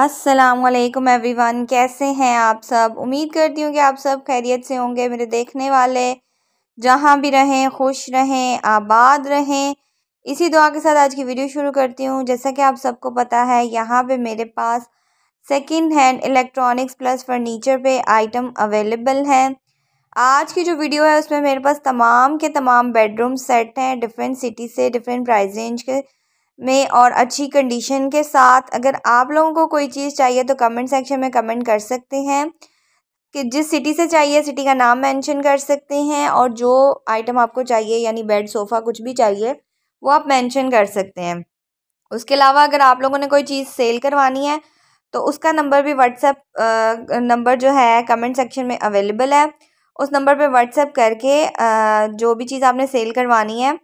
Aslam everyone कैसे हैं आप सब उम्मीद करती हूँ कि आप सब खैरियत से होंगे मेरे देखने वाले जहाँ भी रहें खुश रहें आबाद रहें इसी दुआ के साथ आज की वीडियो शुरू करती हूँ जैसा कि आप सबको पता है यहाँ पे मेरे पास second hand electronics plus furniture पे आइटम अवेलेबल हैं आज की जो वीडियो है उसमें मेरे पास तमाम के तमाम बेडरूम सेट हैं डिफरेंट सिटी से डिफरेंट प्राइस रेंज के में और अच्छी कंडीशन के साथ अगर आप लोगों को कोई चीज़ चाहिए तो कमेंट सेक्शन में कमेंट कर सकते हैं कि जिस सिटी से चाहिए सिटी का नाम मेंशन कर सकते हैं और जो आइटम आपको चाहिए यानी बेड सोफ़ा कुछ भी चाहिए वो आप मेंशन कर सकते हैं उसके अलावा अगर आप लोगों ने कोई चीज़ सेल करवानी है तो उसका नंबर भी व्हाट्सएप नंबर जो है कमेंट सेक्शन में अवेलेबल है उस नंबर पर व्हाट्सएप करके आ, जो भी चीज़ आपने सेल करवानी है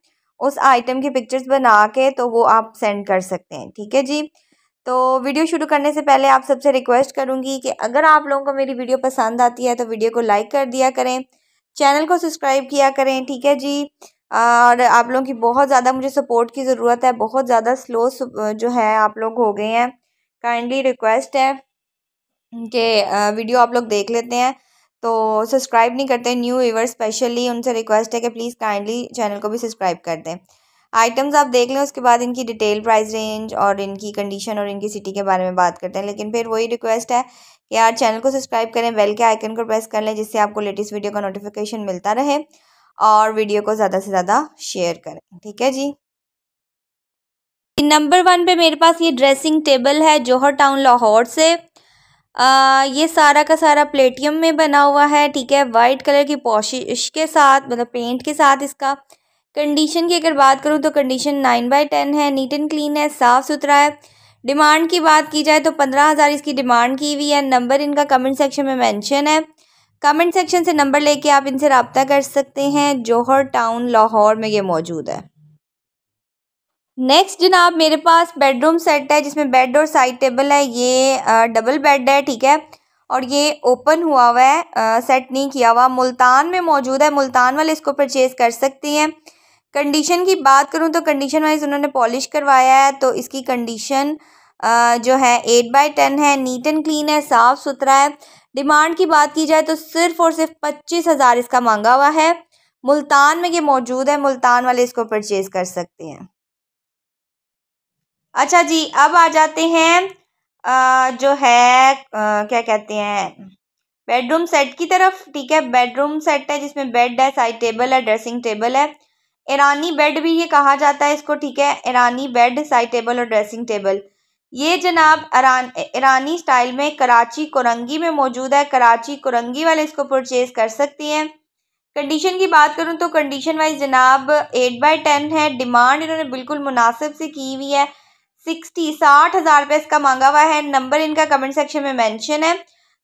उस आइटम की पिक्चर्स बना के तो वो आप सेंड कर सकते हैं ठीक है जी तो वीडियो शुरू करने से पहले आप सबसे रिक्वेस्ट करूँगी कि अगर आप लोगों को मेरी वीडियो पसंद आती है तो वीडियो को लाइक कर दिया करें चैनल को सब्सक्राइब किया करें ठीक है जी और आप लोगों की बहुत ज़्यादा मुझे सपोर्ट की ज़रूरत है बहुत ज़्यादा स्लो जो है आप लोग हो गए हैं काइंडली रिक्वेस्ट है कि वीडियो आप लोग देख लेते हैं तो सब्सक्राइब नहीं करते न्यू व्यूवर स्पेशली उनसे रिक्वेस्ट है कि प्लीज़ काइंडली चैनल को भी सब्सक्राइब कर दें आइटम्स आप देख लें उसके बाद इनकी डिटेल प्राइस रेंज और इनकी कंडीशन और इनकी सिटी के बारे में बात करते हैं लेकिन फिर वही रिक्वेस्ट है कि यार चैनल को सब्सक्राइब करें बेल के आइकन को प्रेस कर लें जिससे आपको लेटेस्ट वीडियो का नोटिफिकेशन मिलता रहे और वीडियो को ज़्यादा से ज़्यादा शेयर करें ठीक है जी नंबर वन पे मेरे पास ये ड्रेसिंग टेबल है जौहर टाउन लाहौर से आ, ये सारा का सारा प्लेटियम में बना हुआ है ठीक है वाइट कलर की पॉशिश के साथ मतलब पेंट के साथ इसका कंडीशन की अगर बात करूँ तो कंडीशन नाइन बाई टेन है नीट एंड क्लीन है साफ़ सुथरा है डिमांड की बात की जाए तो पंद्रह हज़ार इसकी डिमांड की हुई है नंबर इनका कमेंट सेक्शन में मेंशन है कमेंट सेक्शन से नंबर लेके आप इनसे रबता कर सकते हैं जौहर टाउन लाहौर में ये मौजूद है नेक्स्ट जनाब मेरे पास बेडरूम सेट है जिसमें बेड और साइड टेबल है ये डबल बेड है ठीक है और ये ओपन हुआ हुआ है आ, सेट नहीं किया हुआ मुल्तान में मौजूद है मुल्तान वाले इसको परचेज़ कर सकती हैं कंडीशन की बात करूँ तो कंडीशन वाइज उन्होंने पॉलिश करवाया है तो इसकी कंडीशन जो है एट बाई टेन है नीट एंड क्लीन है साफ़ सुथरा है डिमांड की बात की जाए तो सिर्फ़ और सिर्फ पच्चीस हज़ार इसका मांगा हुआ है मुल्तान में ये मौजूद है मुल्तान वाले इसको परचेज़ कर सकते हैं अच्छा जी अब आ जाते हैं आ, जो है आ, क्या कहते हैं बेडरूम सेट की तरफ ठीक है बेडरूम सेट है जिसमें बेड है साइड टेबल है ड्रेसिंग टेबल है ईरानी बेड भी ये कहा जाता है इसको ठीक है ईरानी बेड साइड टेबल और ड्रेसिंग टेबल ये जनाब ईरानी स्टाइल में कराची कोरंगी में मौजूद है कराची कोरंगी वाले इसको परचेज कर सकती हैं कंडीशन की बात करूँ तो कंडीशन वाइज जनाब एट बाई टेन है डिमांड इन्होंने बिल्कुल मुनासिब से की हुई है सिक्सटी साठ हज़ार रुपये इसका मांगा हुआ है नंबर इनका कमेंट सेक्शन में मेंशन है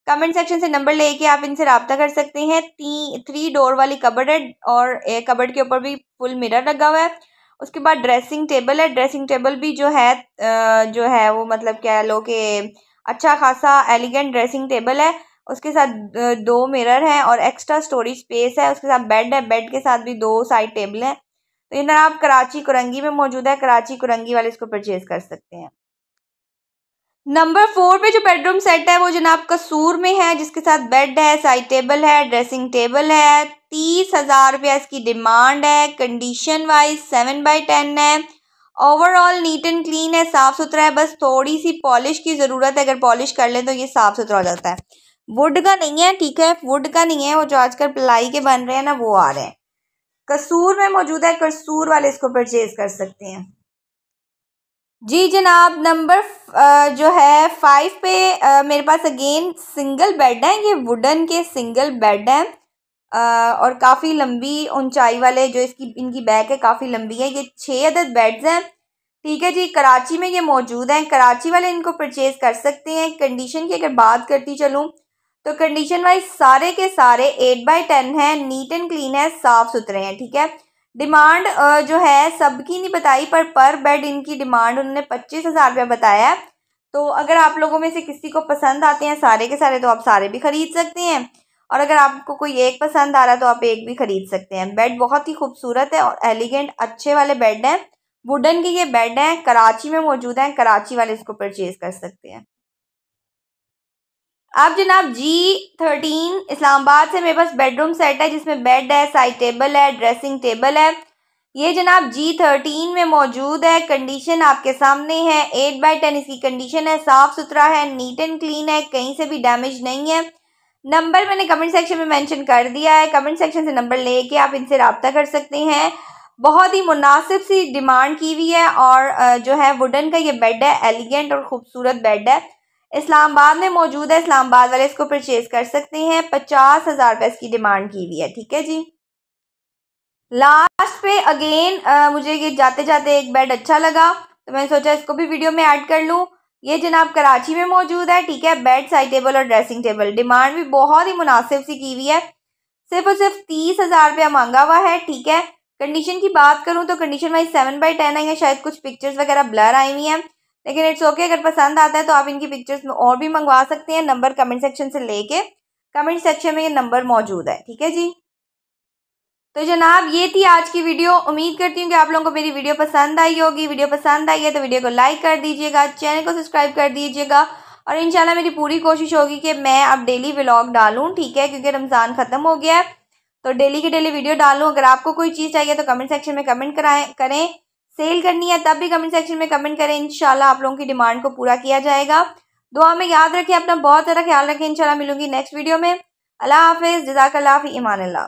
कमेंट सेक्शन से नंबर लेके आप इनसे रबता कर सकते हैं ती थ्री डोर वाली कबर्ड है और एक कबर्ड के ऊपर भी फुल मिरर लगा हुआ है उसके बाद ड्रेसिंग टेबल है ड्रेसिंग टेबल भी जो है जो है वो मतलब कह लो कि अच्छा खासा एलिगेंट ड्रेसिंग टेबल है उसके साथ दो मिरर हैं और एक्स्ट्रा स्टोरेज स्पेस है उसके साथ बेड है बेड के साथ भी दो साइड टेबल हैं तो इन्हें आप कराची कुरंगी में मौजूद है कराची कुरंगी वाले इसको परचेज कर सकते हैं नंबर फोर पे जो बेडरूम सेट है वो जनाब कसूर में है जिसके साथ बेड है साइड टेबल है ड्रेसिंग टेबल है तीस हज़ार रुपया इसकी डिमांड है condition wise seven by ten है ओवरऑल नीट एंड क्लीन है साफ़ सुथरा है बस थोड़ी सी पॉलिश की ज़रूरत है अगर पॉलिश कर लें तो ये साफ़ सुथरा हो जाता है वुड का नहीं है ठीक है वुड का नहीं है वो जो आजकल प्लाई के बन रहे हैं ना वो आ रहे हैं कसूर में मौजूद है कसूर वाले इसको परचेज कर सकते हैं जी जनाब नंबर जो है फाइव पे मेरे पास अगेन सिंगल बेड हैं ये वुडन के सिंगल बेड हैं और काफ़ी लंबी ऊंचाई वाले जो इसकी इनकी बैक है काफ़ी लंबी है ये छः अदद बेड्स हैं ठीक है जी कराची में ये मौजूद हैं कराची वाले इनको परचेज़ कर सकते हैं कंडीशन की अगर बात करती चलूँ तो कंडीशन वाइज सारे के सारे एट बाई टेन है नीट एंड क्लीन है साफ सुथरे हैं ठीक है डिमांड जो है सबकी नहीं बताई पर पर बेड इनकी डिमांड उन्होंने पच्चीस हज़ार रुपया बताया है तो अगर आप लोगों में से किसी को पसंद आते हैं सारे के सारे तो आप सारे भी ख़रीद सकते हैं और अगर आपको कोई एक पसंद आ रहा है तो आप एक भी ख़रीद सकते हैं बेड बहुत ही खूबसूरत है और एलिगेंट अच्छे वाले बेड हैं वुडन के ये बेड हैं कराची में मौजूद हैं कराची वाले इसको परचेज़ कर सकते हैं अब जनाब जी थर्टीन इस्लामाबाद से मेरे पास बेडरूम सेट है जिसमें बेड है साइड टेबल है ड्रेसिंग टेबल है ये जनाब जी थर्टीन में मौजूद है कंडीशन आपके सामने है एट बाई टेन इसकी कंडीशन है साफ़ सुथरा है नीट एंड क्लीन है कहीं से भी डैमेज नहीं है नंबर मैंने कमेंट सेक्शन में मेंशन कर दिया है कमेंट सेक्शन से नंबर लेके आप इनसे रबता कर सकते हैं बहुत ही मुनासिब सी डिमांड की हुई है और जो है वुडन का ये बेड है एलिगेंट और ख़ूबसूरत बेड है इस्लामाबाद में मौजूद है इस्लामाबाद वाले इसको परचेज कर सकते हैं पचास हज़ार रुपये इसकी डिमांड की हुई है ठीक है जी लास्ट पे अगेन मुझे ये जाते जाते एक बेड अच्छा लगा तो मैंने सोचा इसको भी वीडियो में ऐड कर लूँ ये जनाब कराची में मौजूद है ठीक है बेड साइड टेबल और ड्रेसिंग टेबल डिमांड भी बहुत ही मुनासिब सी की हुई है सिर्फ और सिर्फ तीस हज़ार रुपया मांगा हुआ है ठीक है कंडीशन की बात करूँ तो condition wise seven by ten है या शायद कुछ पिक्चर्स वगैरह ब्लर आई हुई हैं लेकिन इट्स ओके अगर पसंद आता है तो आप इनकी पिक्चर्स में और भी मंगवा सकते हैं नंबर कमेंट सेक्शन से लेके कमेंट सेक्शन में ये नंबर मौजूद है ठीक है जी तो जनाब ये थी आज की वीडियो उम्मीद करती हूँ कि आप लोगों को मेरी वीडियो पसंद आई होगी वीडियो पसंद आई है तो वीडियो को लाइक कर दीजिएगा चैनल को सब्सक्राइब कर दीजिएगा और इंशाल्लाह मेरी पूरी कोशिश होगी कि मैं अब डेली व्लॉग डालूँ ठीक है क्योंकि रमज़ान ख़त्म हो गया है तो डेली की डेली वीडियो डालूँ अगर आपको कोई चीज़ चाहिए तो कमेंट सेक्शन में कमेंट कराएं करें सेल करनी है तब भी कमेंट सेक्शन में कमेंट करें इंशाल्लाह आप लोगों की डिमांड को पूरा किया जाएगा दुआ में याद रखें अपना बहुत ज़्यादा ख्याल रखें इंशाल्लाह मिलूंगी नेक्स्ट वीडियो में अल्लाह हाफिज़ जजाकल्ला फ़ी ईमान